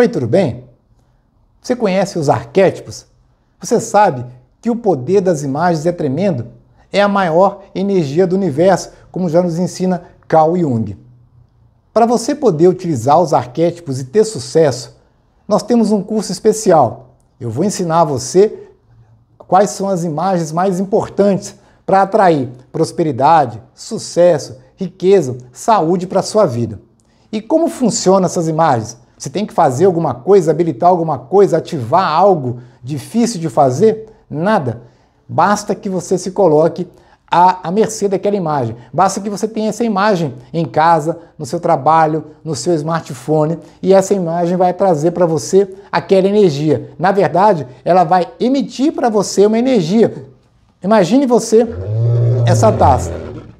Oi, tudo bem? Você conhece os arquétipos? Você sabe que o poder das imagens é tremendo? É a maior energia do universo, como já nos ensina Carl Jung. Para você poder utilizar os arquétipos e ter sucesso, nós temos um curso especial. Eu vou ensinar a você quais são as imagens mais importantes para atrair prosperidade, sucesso, riqueza, saúde para a sua vida. E como funcionam essas imagens? Você tem que fazer alguma coisa, habilitar alguma coisa, ativar algo difícil de fazer? Nada. Basta que você se coloque à, à mercê daquela imagem. Basta que você tenha essa imagem em casa, no seu trabalho, no seu smartphone, e essa imagem vai trazer para você aquela energia. Na verdade, ela vai emitir para você uma energia. Imagine você essa taça.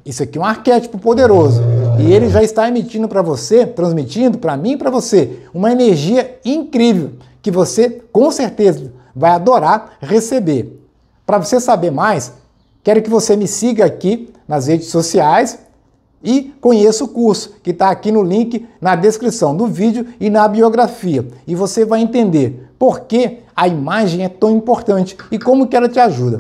Isso aqui é um arquétipo poderoso. E ele já está emitindo para você, transmitindo para mim e para você, uma energia incrível que você com certeza vai adorar receber. Para você saber mais, quero que você me siga aqui nas redes sociais e conheça o curso que está aqui no link na descrição do vídeo e na biografia. E você vai entender por que a imagem é tão importante e como que ela te ajuda.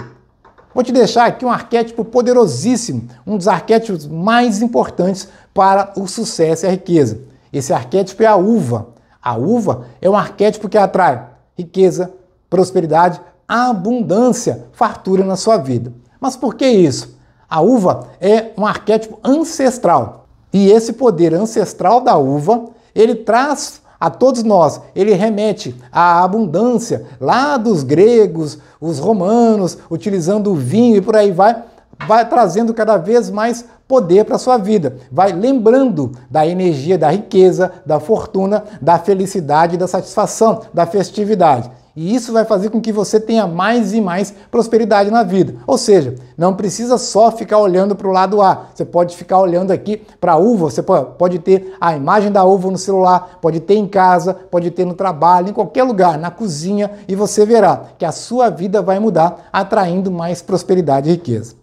Vou te deixar aqui um arquétipo poderosíssimo, um dos arquétipos mais importantes para o sucesso e a riqueza. Esse arquétipo é a uva. A uva é um arquétipo que atrai riqueza, prosperidade, abundância, fartura na sua vida. Mas por que isso? A uva é um arquétipo ancestral. E esse poder ancestral da uva, ele traz a todos nós, ele remete à abundância lá dos gregos, os romanos, utilizando o vinho e por aí vai vai trazendo cada vez mais poder para a sua vida. Vai lembrando da energia, da riqueza, da fortuna, da felicidade, da satisfação, da festividade. E isso vai fazer com que você tenha mais e mais prosperidade na vida. Ou seja, não precisa só ficar olhando para o lado A. Você pode ficar olhando aqui para a uva. Você pode ter a imagem da uva no celular, pode ter em casa, pode ter no trabalho, em qualquer lugar, na cozinha, e você verá que a sua vida vai mudar, atraindo mais prosperidade e riqueza.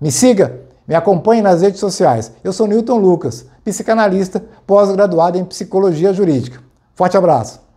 Me siga, me acompanhe nas redes sociais. Eu sou Newton Lucas, psicanalista, pós-graduado em psicologia jurídica. Forte abraço!